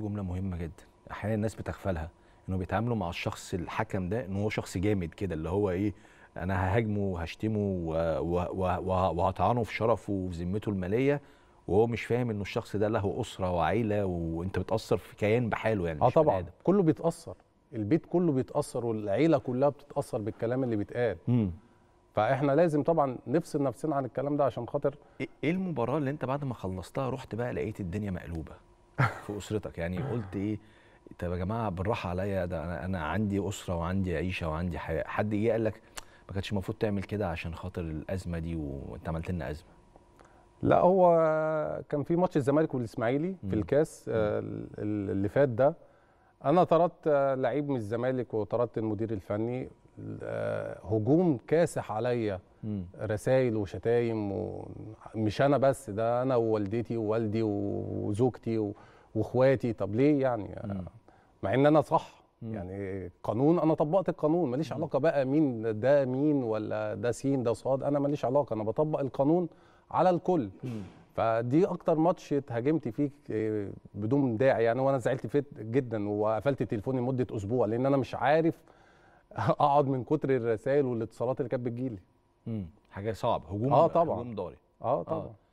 جمله مهمه جدا احيانا الناس بتغفلها انه بيتعاملوا مع الشخص الحكم ده ان هو شخص جامد كده اللي هو ايه انا ههاجمه وهشتمه وهطعنه في شرفه وفي ذمته الماليه وهو مش فاهم انه الشخص ده له اسره وعيله وانت بتاثر في كيان بحاله يعني اه طبعا كله بيتاثر البيت كله بيتاثر والعيله كلها بتتاثر بالكلام اللي بيتقال فاحنا لازم طبعا نفصل نفسنا عن الكلام ده عشان خاطر إيه،, ايه المباراه اللي انت بعد ما خلصتها رحت بقى لقيت الدنيا مقلوبه في اسرتك يعني قلت ايه طب يا جماعه بالراحه عليا ده انا انا عندي اسره وعندي عيشه وعندي حياه حد جه قال لك ما كانش المفروض تعمل كده عشان خاطر الازمه دي وانت عملت لنا ازمه لا هو كان في ماتش الزمالك والاسماعيلي في الكاس آه، اللي فات ده انا طردت لعيب من الزمالك وطردت المدير الفني آه، هجوم كاسح عليا رسائل وشتايم ومش انا بس ده انا ووالدتي ووالدي وزوجتي واخواتي طب ليه يعني آه، مع ان انا صح يعني قانون انا طبقت القانون ماليش علاقه بقى مين ده مين ولا ده سين ده صاد انا ماليش علاقه انا بطبق القانون على الكل فدي اكتر ماتش اتهاجمت فيه آه، بدون داعي يعني وانا زعلت فيه جدا وقفلت تليفوني مده اسبوع لان انا مش عارف اقعد من كتر الرسائل والاتصالات اللي كانت بتجيلي حاجه صعبه هجوم اه طبعا هجوم داري اه طبعا آه.